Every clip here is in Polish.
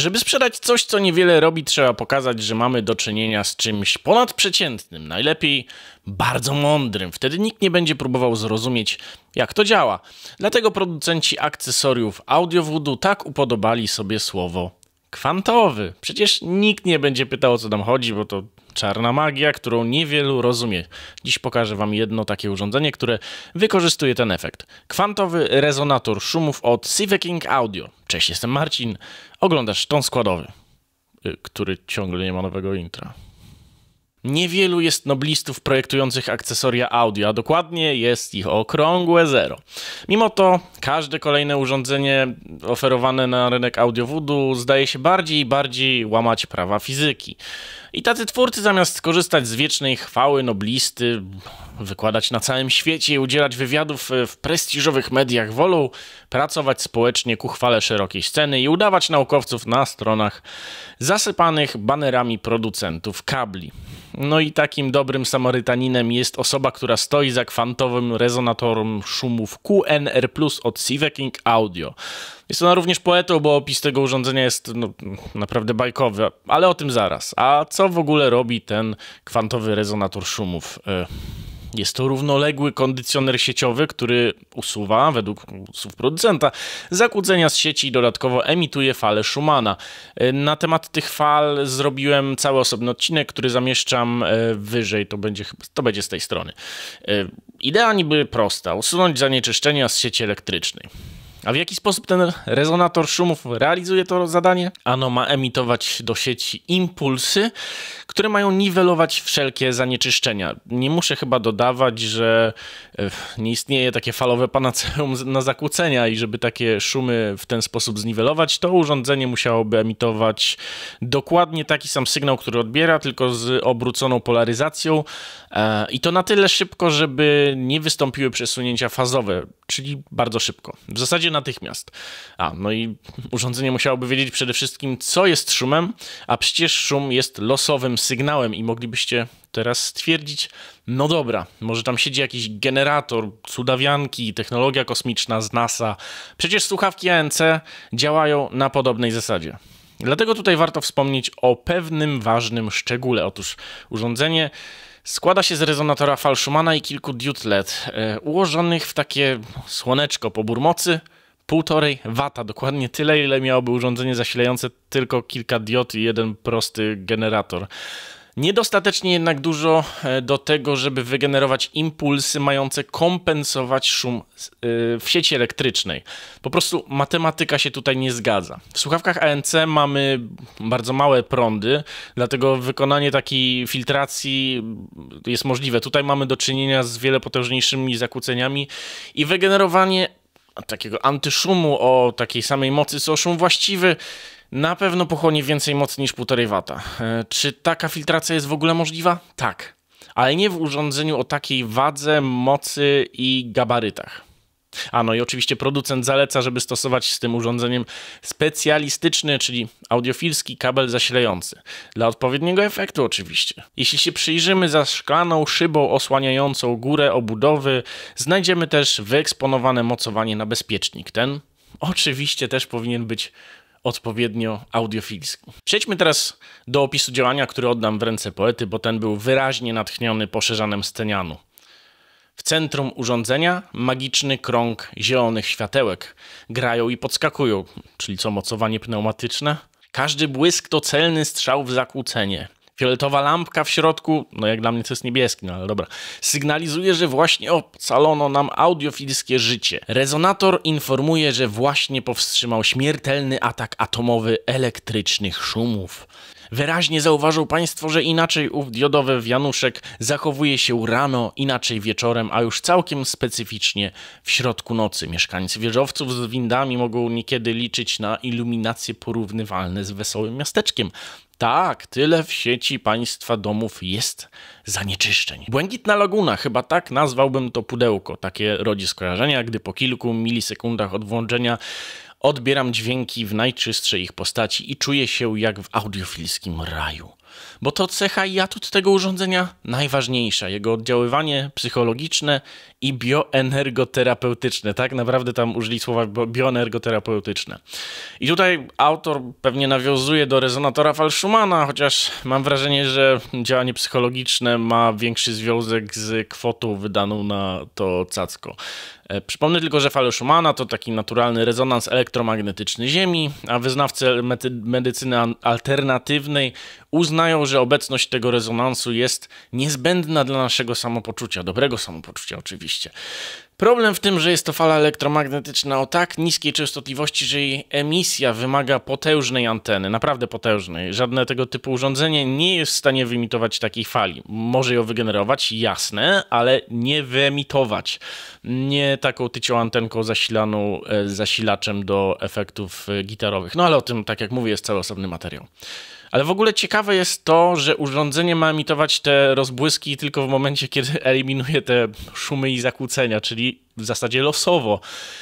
Żeby sprzedać coś, co niewiele robi, trzeba pokazać, że mamy do czynienia z czymś ponadprzeciętnym, najlepiej bardzo mądrym. Wtedy nikt nie będzie próbował zrozumieć, jak to działa. Dlatego producenci akcesoriów Audio Voodoo tak upodobali sobie słowo kwantowy. Przecież nikt nie będzie pytał, o co tam chodzi, bo to czarna magia, którą niewielu rozumie. Dziś pokażę Wam jedno takie urządzenie, które wykorzystuje ten efekt. Kwantowy rezonator szumów od Siveking Audio. Cześć, jestem Marcin. Oglądasz ton składowy, y, który ciągle nie ma nowego intra. Niewielu jest noblistów projektujących akcesoria audio, a dokładnie jest ich okrągłe zero. Mimo to każde kolejne urządzenie oferowane na rynek audiowoodu zdaje się bardziej i bardziej łamać prawa fizyki. I tacy twórcy zamiast korzystać z wiecznej chwały noblisty, wykładać na całym świecie i udzielać wywiadów w prestiżowych mediach, wolą pracować społecznie ku chwale szerokiej sceny i udawać naukowców na stronach zasypanych banerami producentów kabli. No i takim dobrym Samarytaninem jest osoba, która stoi za kwantowym rezonatorem szumów QNR Plus od Sivaking Audio. Jest ona również poetą, bo opis tego urządzenia jest no, naprawdę bajkowy, ale o tym zaraz. A co w ogóle robi ten kwantowy rezonator szumów? Y jest to równoległy kondycjoner sieciowy, który usuwa, według słów producenta, zakłócenia z sieci i dodatkowo emituje fale Schumana. E, na temat tych fal zrobiłem cały osobny odcinek, który zamieszczam e, wyżej, to będzie, to będzie z tej strony. E, idea niby prosta, usunąć zanieczyszczenia z sieci elektrycznej. A w jaki sposób ten rezonator szumów realizuje to zadanie? Ano ma emitować do sieci impulsy, które mają niwelować wszelkie zanieczyszczenia. Nie muszę chyba dodawać, że e, nie istnieje takie falowe panaceum na zakłócenia i żeby takie szumy w ten sposób zniwelować, to urządzenie musiałoby emitować dokładnie taki sam sygnał, który odbiera, tylko z obróconą polaryzacją e, i to na tyle szybko, żeby nie wystąpiły przesunięcia fazowe czyli bardzo szybko, w zasadzie natychmiast. A, no i urządzenie musiałoby wiedzieć przede wszystkim, co jest szumem, a przecież szum jest losowym sygnałem i moglibyście teraz stwierdzić, no dobra, może tam siedzi jakiś generator, cudawianki, technologia kosmiczna z NASA. Przecież słuchawki ANC działają na podobnej zasadzie. Dlatego tutaj warto wspomnieć o pewnym ważnym szczególe. Otóż urządzenie Składa się z rezonatora falszumana i kilku diod e LED, ułożonych w takie słoneczko po burmocy, półtorej wata, dokładnie tyle, ile miałoby urządzenie zasilające tylko kilka diod i jeden prosty generator. Niedostatecznie jednak dużo e, do tego, żeby wygenerować impulsy mające kompensować szum e, w sieci elektrycznej. Po prostu matematyka się tutaj nie zgadza. W słuchawkach ANC mamy bardzo małe prądy, dlatego wykonanie takiej filtracji jest możliwe. Tutaj mamy do czynienia z wiele potężniejszymi zakłóceniami i wygenerowanie takiego antyszumu o takiej samej mocy co szum właściwy na pewno pochłonie więcej mocy niż 1,5 W. E, czy taka filtracja jest w ogóle możliwa? Tak, ale nie w urządzeniu o takiej wadze, mocy i gabarytach. A no i oczywiście producent zaleca, żeby stosować z tym urządzeniem specjalistyczny, czyli audiofilski kabel zasilający. Dla odpowiedniego efektu oczywiście. Jeśli się przyjrzymy za szklaną szybą osłaniającą górę obudowy, znajdziemy też wyeksponowane mocowanie na bezpiecznik. Ten oczywiście też powinien być odpowiednio audiofilski. Przejdźmy teraz do opisu działania, który oddam w ręce poety, bo ten był wyraźnie natchniony poszerzanem scenianu. W centrum urządzenia magiczny krąg zielonych światełek. Grają i podskakują, czyli co mocowanie pneumatyczne. Każdy błysk to celny strzał w zakłócenie. Fioletowa lampka w środku, no jak dla mnie to jest niebieski, no ale dobra, sygnalizuje, że właśnie ocalono nam audiofilskie życie. Rezonator informuje, że właśnie powstrzymał śmiertelny atak atomowy elektrycznych szumów. Wyraźnie zauważył Państwo, że inaczej ów diodowy wianuszek zachowuje się rano, inaczej wieczorem, a już całkiem specyficznie w środku nocy. Mieszkańcy wieżowców z windami mogą niekiedy liczyć na iluminacje porównywalne z wesołym miasteczkiem. Tak, tyle w sieci państwa domów jest zanieczyszczeń. Błękitna laguna, chyba tak nazwałbym to pudełko. Takie rodzi skojarzenia, gdy po kilku milisekundach od włączenia Odbieram dźwięki w najczystszej ich postaci i czuję się jak w audiofilskim raju. Bo to cecha i atut tego urządzenia najważniejsza. Jego oddziaływanie psychologiczne i bioenergoterapeutyczne. Tak naprawdę tam użyli słowa bioenergoterapeutyczne. I tutaj autor pewnie nawiązuje do rezonatora Falschumana, chociaż mam wrażenie, że działanie psychologiczne ma większy związek z kwotą wydaną na to cacko. E, przypomnę tylko, że fale Schumana to taki naturalny rezonans elektromagnetyczny Ziemi, a wyznawcy medycyny alternatywnej uznają, że obecność tego rezonansu jest niezbędna dla naszego samopoczucia, dobrego samopoczucia oczywiście. Problem w tym, że jest to fala elektromagnetyczna o tak niskiej częstotliwości, że jej emisja wymaga potężnej anteny, naprawdę potężnej. Żadne tego typu urządzenie nie jest w stanie wyemitować takiej fali. Może ją wygenerować, jasne, ale nie wyemitować. Nie taką tycią antenką zasilaną e, zasilaczem do efektów e, gitarowych. No ale o tym, tak jak mówię, jest cały osobny materiał. Ale w ogóle ciekawe jest to, że urządzenie ma emitować te rozbłyski tylko w momencie, kiedy eliminuje te szumy i zakłócenia, czyli the w zasadzie losowo.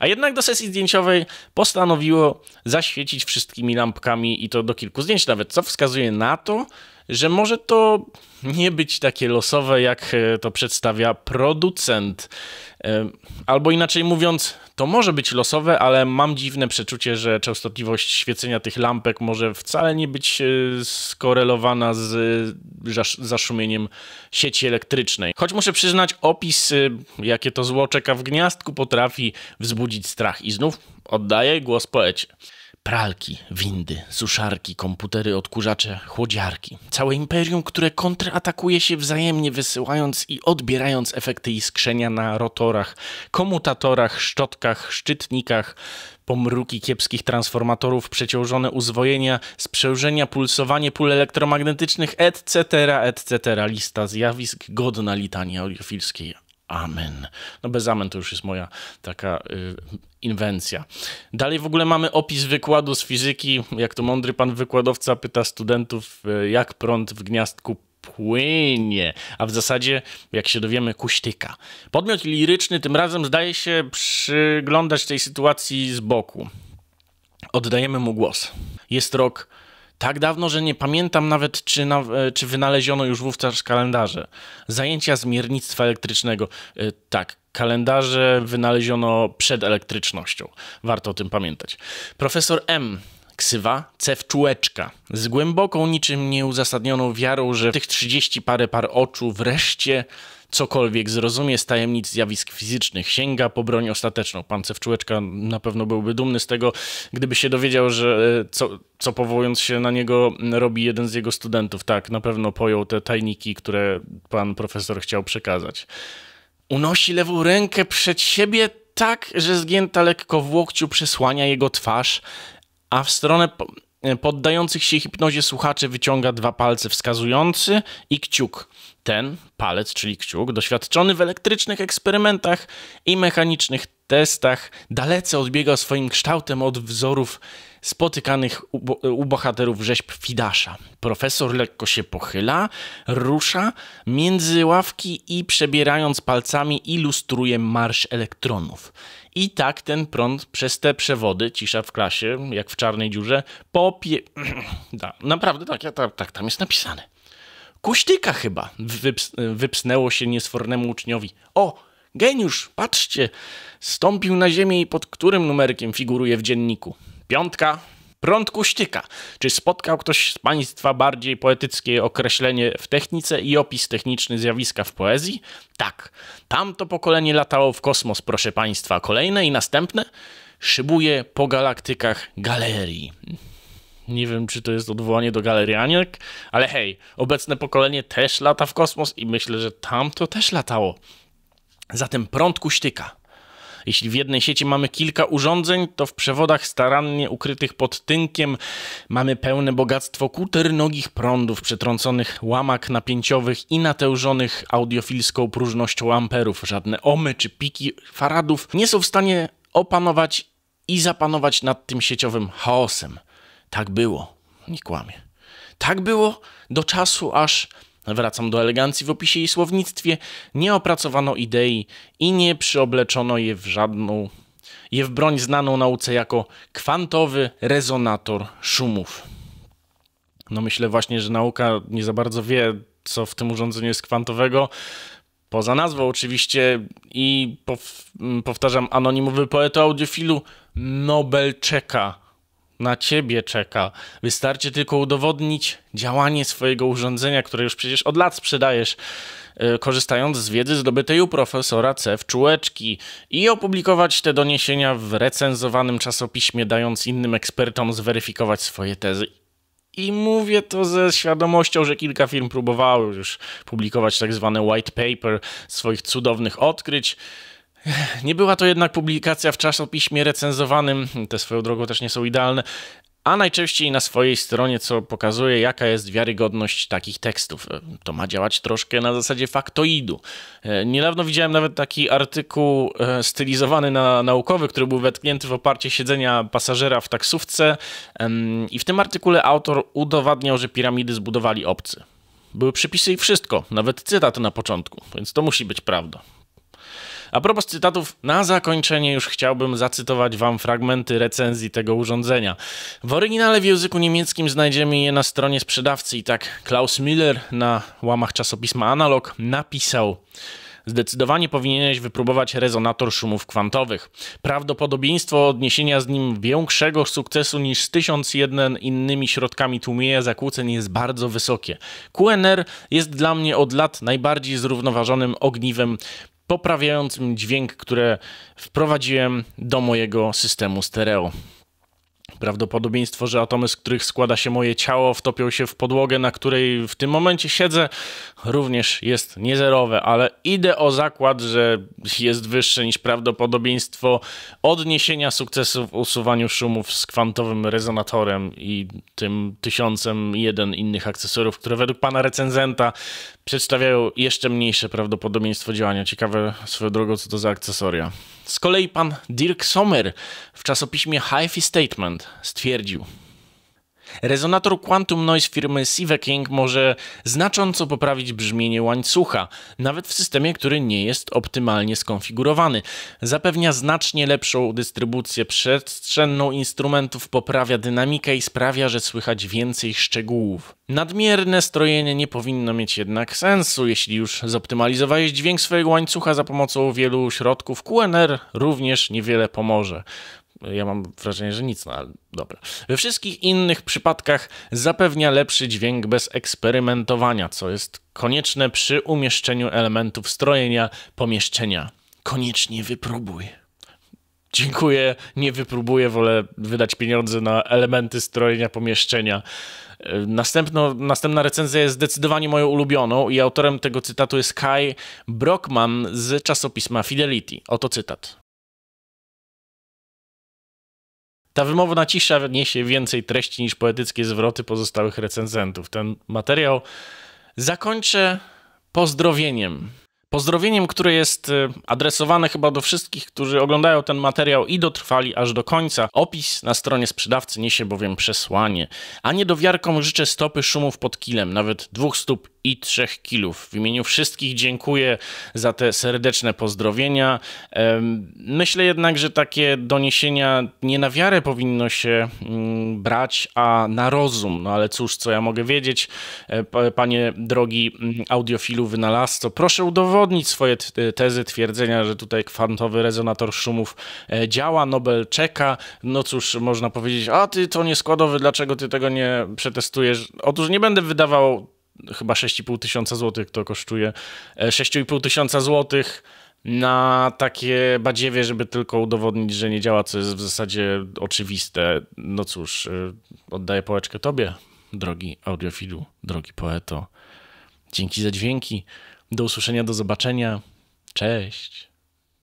A jednak do sesji zdjęciowej postanowiło zaświecić wszystkimi lampkami i to do kilku zdjęć nawet, co wskazuje na to, że może to nie być takie losowe, jak e, to przedstawia producent. E, albo inaczej mówiąc, to może być losowe, ale mam dziwne przeczucie, że częstotliwość świecenia tych lampek może wcale nie być e, skorelowana z zaszumieniem sieci elektrycznej. Choć muszę przyznać, opis, jakie to zło czeka w gnieździe, gniazdku potrafi wzbudzić strach. I znów oddaję głos poecie. Pralki, windy, suszarki, komputery, odkurzacze, chłodziarki. Całe imperium, które kontratakuje się wzajemnie, wysyłając i odbierając efekty iskrzenia na rotorach, komutatorach, szczotkach, szczytnikach, pomruki kiepskich transformatorów, przeciążone uzwojenia, sprzężenia, pulsowanie pól elektromagnetycznych, etc., etc. Lista zjawisk godna litania audiofilskiej amen. No bez amen to już jest moja taka y, inwencja. Dalej w ogóle mamy opis wykładu z fizyki. Jak to mądry pan wykładowca pyta studentów, y, jak prąd w gniazdku płynie, a w zasadzie, jak się dowiemy, kuśtyka. Podmiot liryczny tym razem zdaje się przyglądać tej sytuacji z boku. Oddajemy mu głos. Jest rok tak dawno, że nie pamiętam nawet, czy, na, e, czy wynaleziono już wówczas kalendarze. Zajęcia z miernictwa elektrycznego. E, tak, kalendarze wynaleziono przed elektrycznością. Warto o tym pamiętać. Profesor M. Ksywa Cewczułeczka. Z głęboką, niczym nieuzasadnioną wiarą, że tych 30 parę par oczu wreszcie cokolwiek zrozumie z tajemnic zjawisk fizycznych, sięga po broń ostateczną. Pan Cewczułeczka na pewno byłby dumny z tego, gdyby się dowiedział, że e, co, co powołując się na niego robi jeden z jego studentów. Tak, na pewno pojął te tajniki, które pan profesor chciał przekazać. Unosi lewą rękę przed siebie tak, że zgięta lekko w łokciu przesłania jego twarz, a w stronę e, poddających się hipnozie słuchaczy wyciąga dwa palce wskazujący i kciuk. Ten palec, czyli kciuk, doświadczony w elektrycznych eksperymentach i mechanicznych testach, dalece odbiega swoim kształtem od wzorów spotykanych u, u bohaterów rzeźb Fidasza. Profesor lekko się pochyla, rusza między ławki i przebierając palcami ilustruje marsz elektronów. I tak ten prąd przez te przewody, cisza w klasie, jak w czarnej dziurze, popie... da, naprawdę tak, ja, tak, tak tam jest napisane. Kuśtyka chyba, wyps wypsnęło się niesfornemu uczniowi. O, geniusz, patrzcie, stąpił na ziemię i pod którym numerkiem figuruje w dzienniku. Piątka. Prąd ścieka. Czy spotkał ktoś z Państwa bardziej poetyckie określenie w technice i opis techniczny zjawiska w poezji? Tak. Tamto pokolenie latało w kosmos, proszę Państwa. Kolejne i następne szybuje po galaktykach galerii. Nie wiem, czy to jest odwołanie do galerianek, ale hej, obecne pokolenie też lata w kosmos i myślę, że tamto też latało. Zatem prąd kuśtyka. Jeśli w jednej sieci mamy kilka urządzeń, to w przewodach starannie ukrytych pod tynkiem mamy pełne bogactwo kuternogich prądów, przetrąconych łamak napięciowych i natężonych audiofilską próżnością amperów. Żadne omy czy piki faradów nie są w stanie opanować i zapanować nad tym sieciowym chaosem. Tak było, nie kłamie. Tak było do czasu, aż Wracam do elegancji w opisie i słownictwie. Nie opracowano idei i nie przyobleczono je w żadną, je w broń znaną nauce jako kwantowy rezonator szumów. No myślę właśnie, że nauka nie za bardzo wie, co w tym urządzeniu jest kwantowego. Poza nazwą oczywiście i pow, powtarzam, anonimowy poeta audiofilu Nobelczeka na ciebie czeka. Wystarczy tylko udowodnić działanie swojego urządzenia, które już przecież od lat sprzedajesz, e, korzystając z wiedzy zdobytej u profesora C w czułeczki i opublikować te doniesienia w recenzowanym czasopiśmie, dając innym ekspertom zweryfikować swoje tezy. I mówię to ze świadomością, że kilka firm próbowało już publikować tak zwane white paper swoich cudownych odkryć. Nie była to jednak publikacja w czasopiśmie recenzowanym, te swoją drogą też nie są idealne, a najczęściej na swojej stronie, co pokazuje, jaka jest wiarygodność takich tekstów. To ma działać troszkę na zasadzie faktoidu. E, niedawno widziałem nawet taki artykuł e, stylizowany na naukowy, który był wetknięty w oparcie siedzenia pasażera w taksówce, i w tym artykule autor udowadniał, że piramidy zbudowali obcy. Były przypisy i wszystko, nawet cytat na początku, więc to musi być prawda. A propos cytatów, na zakończenie już chciałbym zacytować wam fragmenty recenzji tego urządzenia. W oryginale w języku niemieckim znajdziemy je na stronie sprzedawcy i tak Klaus Miller na łamach czasopisma Analog napisał Zdecydowanie powinieneś wypróbować rezonator szumów kwantowych. Prawdopodobieństwo odniesienia z nim większego sukcesu niż z 1001 innymi środkami tłumienia zakłóceń jest bardzo wysokie. QNR jest dla mnie od lat najbardziej zrównoważonym ogniwem poprawiającym dźwięk, który wprowadziłem do mojego systemu stereo. Prawdopodobieństwo, że atomy, z których składa się moje ciało, wtopią się w podłogę, na której w tym momencie siedzę, również jest niezerowe, ale idę o zakład, że jest wyższe niż prawdopodobieństwo odniesienia sukcesu w usuwaniu szumów z kwantowym rezonatorem i tym tysiącem jeden innych akcesorów, które według pana recenzenta przedstawiają jeszcze mniejsze prawdopodobieństwo działania. Ciekawe swoją drogą, co to za akcesoria. Z kolei pan Dirk Sommer w czasopiśmie Haifi Statement stwierdził, Rezonator Quantum Noise firmy Sive King może znacząco poprawić brzmienie łańcucha, nawet w systemie, który nie jest optymalnie skonfigurowany. Zapewnia znacznie lepszą dystrybucję przestrzenną instrumentów, poprawia dynamikę i sprawia, że słychać więcej szczegółów. Nadmierne strojenie nie powinno mieć jednak sensu, jeśli już zoptymalizowałeś dźwięk swojego łańcucha za pomocą wielu środków. QNR również niewiele pomoże. Ja mam wrażenie, że nic, no ale dobra. We wszystkich innych przypadkach zapewnia lepszy dźwięk bez eksperymentowania, co jest konieczne przy umieszczeniu elementów strojenia pomieszczenia. Koniecznie wypróbuj. Dziękuję, nie wypróbuję, wolę wydać pieniądze na elementy strojenia pomieszczenia. E, następno, następna recenzja jest zdecydowanie moją ulubioną i autorem tego cytatu jest Kai Brockman z czasopisma Fidelity. Oto cytat. Ta wymowa cisza niesie więcej treści niż poetyckie zwroty pozostałych recenzentów. Ten materiał zakończę pozdrowieniem. Pozdrowieniem, które jest y, adresowane chyba do wszystkich, którzy oglądają ten materiał i dotrwali aż do końca. Opis na stronie sprzedawcy niesie bowiem przesłanie. A niedowiarkom życzę stopy szumów pod kilem, nawet dwóch stóp i trzech kilów. W imieniu wszystkich dziękuję za te serdeczne pozdrowienia. Myślę jednak, że takie doniesienia nie na wiarę powinno się mm, brać, a na rozum. No ale cóż, co ja mogę wiedzieć, e, panie drogi mm, audiofilu wynalazco. Proszę udowodnić swoje tezy, twierdzenia, że tutaj kwantowy rezonator szumów e, działa, Nobel czeka. No cóż, można powiedzieć, a ty to nie składowy, dlaczego ty tego nie przetestujesz? Otóż nie będę wydawał chyba 6,5 tysiąca złotych to kosztuje. 6,5 e, tysiąca złotych na takie badziewie, żeby tylko udowodnić, że nie działa, co jest w zasadzie oczywiste. No cóż, e, oddaję pałeczkę tobie, drogi audiofilu, drogi poeto. Dzięki za dźwięki. Do usłyszenia, do zobaczenia. Cześć.